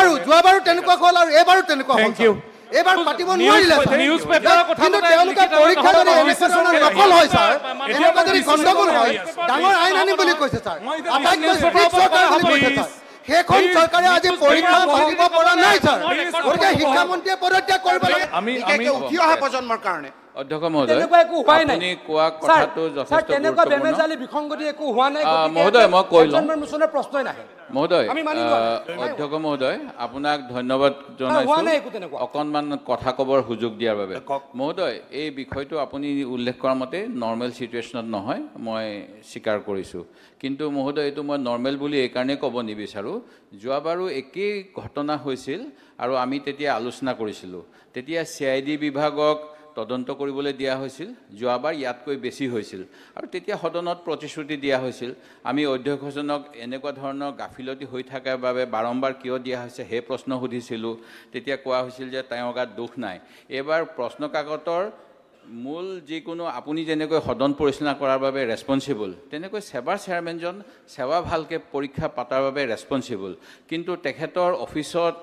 আৰু যোৱাবাৰো তেনেকুৱা হ'ল আৰু এইবাৰো তেনেকুৱা হ'ল এইবাৰ পাতিব নোৱাৰিলে কিন্তু তেওঁলোকে পৰীক্ষা যদি এডমিনিষ্ট্ৰেশ্যনৰ নকল হয় ছাৰ যদি গণ্ডগোল হয় ডাঙৰ আইন আনিম বুলি কৈছে ছাৰ সেইখন চৰকাৰে শিক্ষামন্ত্ৰীয়ে পদত্যাগ কৰিব লাগে উঠি অহা প্ৰজন্মৰ কাৰণে অকণমান কথা মহোদয় এই বিষয়টো আপুনি উল্লেখ কৰা মতে নৰ্মেল চিটুৱেশ্যনত নহয় মই স্বীকাৰ কৰিছো কিন্তু মহোদয় এইটো মই নৰ্মেল বুলি এইকাৰণে ক'ব নিবিচাৰো যোৱাবাৰো একেই ঘটনা হৈছিল আৰু আমি তেতিয়া আলোচনা কৰিছিলোঁ তেতিয়া চি আই ডি বিভাগক তদন্ত কৰিবলৈ দিয়া হৈছিল যোৱাবাৰ ইয়াতকৈ বেছি হৈছিল আৰু তেতিয়া সদনত প্ৰতিশ্ৰুতি দিয়া হৈছিল আমি অধ্যক্ষজনক এনেকুৱা ধৰণৰ গাফিলতি হৈ থকাৰ বাবে বাৰম্বাৰ কিয় দিয়া হৈছে সেই প্ৰশ্ন সুধিছিলোঁ তেতিয়া কোৱা হৈছিল যে তেওঁৰ গাত দুখ নাই এইবাৰ প্ৰশ্নকাকতৰ মূল যিকোনো আপুনি যেনেকৈ সদন পৰিচালনা কৰাৰ বাবে ৰেছপনচিবল তেনেকৈ ছেবাৰ চেয়াৰমেনজন চেৱা ভালকৈ পৰীক্ষা পাতাৰ বাবে ৰেছপনচিবল কিন্তু তেখেতৰ অফিচত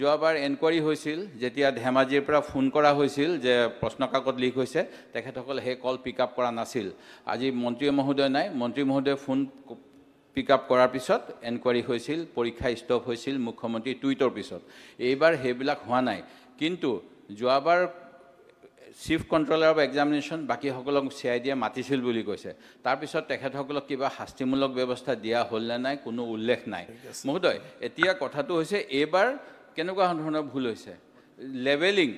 যোৱাবাৰ এনকুৱাৰী হৈছিল যেতিয়া ধেমাজিৰ পৰা ফোন কৰা হৈছিল যে প্ৰশ্নকাকত লিক হৈছে তেখেতসকলে সেই কল পিক আপ কৰা নাছিল আজি মন্ত্ৰী মহোদয় নাই মন্ত্ৰী মহোদয়ে ফোন পিক আপ কৰাৰ পিছত এনকুৱাৰী হৈছিল পৰীক্ষা ষ্টপ হৈছিল মুখ্যমন্ত্ৰীৰ টুইটৰ পিছত এইবাৰ সেইবিলাক হোৱা নাই কিন্তু যোৱাবাৰ চিফ কণ্ট্ৰলাৰ অফ এক্সামিনেশ্যন বাকীসকলক চি আই ডিয়ে মাতিছিল বুলি কৈছে তাৰপিছত তেখেতসকলক কিবা শাস্তিমূলক ব্যৱস্থা দিয়া হ'লনে নাই কোনো উল্লেখ নাই মহোদয় এতিয়া কথাটো হৈছে এইবাৰ কেনেকুৱা ধৰণৰ ভুল হৈছে লেবেলিং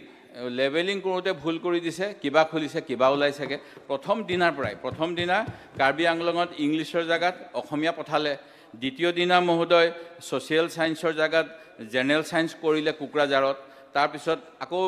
লেবেলিং কৰোঁতে ভুল কৰি দিছে কিবা খুলিছে কিবা ওলাইছেগৈ প্ৰথম দিনাৰ পৰাই প্ৰথম দিনা কাৰ্বি আংলঙত ইংলিছৰ জেগাত অসমীয়া পঠালে দ্বিতীয় দিনা মহোদয় ছ'চিয়েল ছায়েন্সৰ জেগাত জেনেৰেল ছায়েন্স কৰিলে কোকৰাঝাৰত তাৰপিছত আকৌ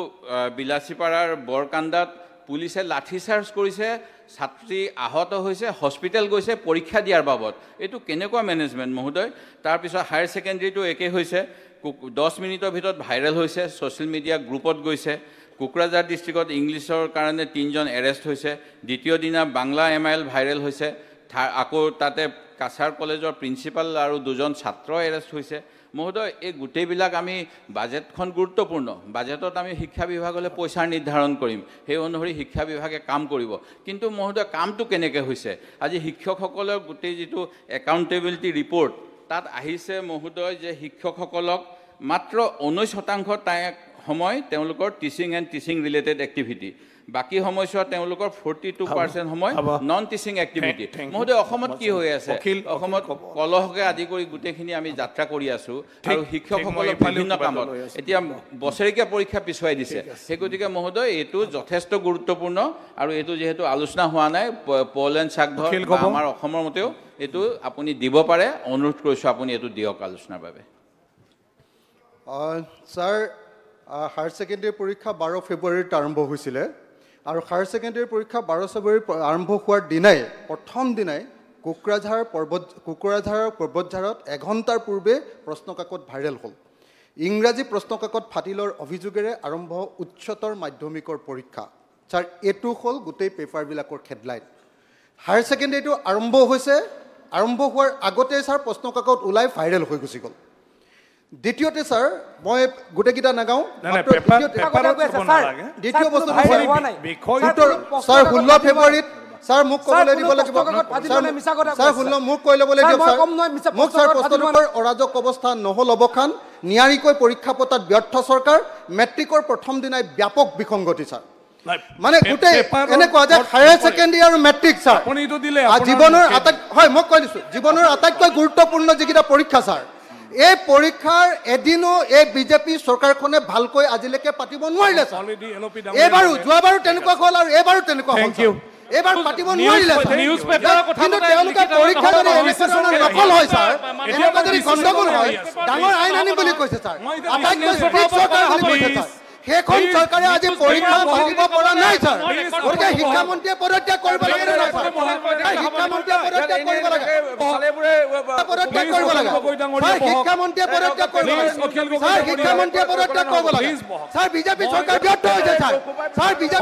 বিলাচীপাৰাৰ বৰকাণ্ডাত পুলিচে লাঠি চাৰ্জ কৰিছে ছাত্ৰী আহত হৈছে হস্পিটেল গৈছে পৰীক্ষা দিয়াৰ বাবদ এইটো কেনেকুৱা মেনেজমেণ্ট মহোদয় তাৰপিছত হায়াৰ ছেকেণ্ডেৰীটো একেই হৈছে কুক দহ মিনিটৰ ভিতৰত ভাইৰেল হৈছে ছ'চিয়েল মিডিয়া গ্ৰুপত গৈছে কোকৰাঝাৰ ডিষ্ট্ৰিক্টত ইংলিছৰ কাৰণে তিনিজন এৰেষ্ট হৈছে দ্বিতীয় দিনা Bangla M I L viral হৈছে থা আকৌ তাতে কাছাৰ কলেজৰ প্ৰিন্সিপাল আৰু দুজন ছাত্ৰ এৰেষ্ট হৈছে মহোদয় এই গোটেইবিলাক আমি বাজেটখন গুৰুত্বপূৰ্ণ বাজেটত আমি শিক্ষা বিভাগলৈ পইচাৰ নিৰ্ধাৰণ কৰিম সেই অনুসৰি শিক্ষা বিভাগে কাম কৰিব কিন্তু মহোদয় কামটো কেনেকৈ হৈছে আজি শিক্ষকসকলৰ গোটেই যিটো একাউণ্টেবিলিটি ৰিপৰ্ট তাত আহিছে মহোদয় যে শিক্ষকসকলক মাত্ৰ ঊনৈছ শতাংশ তাই সময় তেওঁলোকৰ teaching and teaching related activity বাকী সময়ছোৱাত তেওঁলোকৰ ফৰ্টি টু পাৰ্চেণ্ট সময় নন টিচিং এক্টিভিটি মহোদয় অসমত কি হৈ আছে অসমত কলহকে আদি কৰি গোটেইখিনি আমি যাত্ৰা কৰি আছোঁ আৰু শিক্ষকসকলে বিভিন্ন কামত এতিয়া বছৰেকীয়া পৰীক্ষা পিছুৱাই দিছে সেই গতিকে মহোদয় এইটো যথেষ্ট গুৰুত্বপূৰ্ণ আৰু এইটো যিহেতু আলোচনা হোৱা নাই পলেন চাকঘৰ আমাৰ অসমৰ মতেও এইটো আপুনি দিব পাৰে অনুৰোধ কৰিছোঁ আপুনি এইটো দিয়ক আলোচনাৰ বাবে ছাৰ হায়াৰ ছেকেণ্ডেৰী পৰীক্ষা বাৰ ফেব্ৰুৱাৰীত আৰম্ভ হৈছিলে আৰু হায়াৰ ছেকেণ্ডেৰী পৰীক্ষা বাৰ চাবুৰীৰ আৰম্ভ হোৱাৰ দিনাই প্ৰথম দিনাই কোকৰাঝাৰ পৰ্বত কোকৰাঝাৰৰ পৰ্বতঝাৰত এঘণ্টাৰ পূৰ্বে প্ৰশ্নকাকত ভাইৰেল হ'ল ইংৰাজী প্ৰশ্নকাকত ফাটিলৰ অভিযোগেৰে আৰম্ভ উচ্চতৰ মাধ্যমিকৰ পৰীক্ষা ছাৰ এইটো হ'ল গোটেই পেপাৰবিলাকৰ হেডলাইন হায়াৰ ছেকেণ্ডেৰীটো আৰম্ভ হৈছে আৰম্ভ হোৱাৰ আগতে ছাৰ প্ৰশ্নকাকত ওলাই ভাইৰেল হৈ গুচি গ'ল দ্বিতীয়তে ছাৰ মই গোটেইকেইটা নাগাওঁ দ্বিতীয় বস্তু ছাৰ ষোল্ল ফেব্ৰুৱাৰীত মোক কৈ ল'ব লাগিব অৰাজক অৱস্থা নহ'ল অৱসান নিয়াৰিকৈ পৰীক্ষা পতাত ব্যৰ্থ চৰকাৰ মেট্ৰিকৰ প্ৰথম দিনাই ব্যাপক বিসংগতি ছাৰ মানে গোটেই এনেকুৱা যে হায়াৰ ছেকেণ্ডেৰী আৰু মেট্ৰিক ছাৰ জীৱনৰ মই কৈ দিছোঁ জীৱনৰ আটাইতকৈ গুৰুত্বপূৰ্ণ যিকেইটা পৰীক্ষা ছাৰ এই পৰীক্ষাৰ এদিনো এই বিজেপি চৰকাৰখনে ভালকৈ আজিলৈকে পাতিব নোৱাৰিলে এইবাৰো যোৱাবাৰো তেনেকুৱা হ'ল আৰু এইবাৰো তেনেকুৱা হ'ল শিক্ষামন্ত্ৰীয়ে পদত্যাগ কৰিব লাগে শিক্ষামন্ত্ৰীয়ে পদত্যাগ পৰীক্ষা পদত ছাৰ বিজেপি চৰকাৰ হৈছে ছাৰ পৰীক্ষা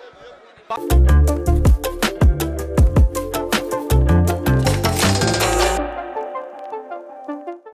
পদত ছাৰ বিজেপি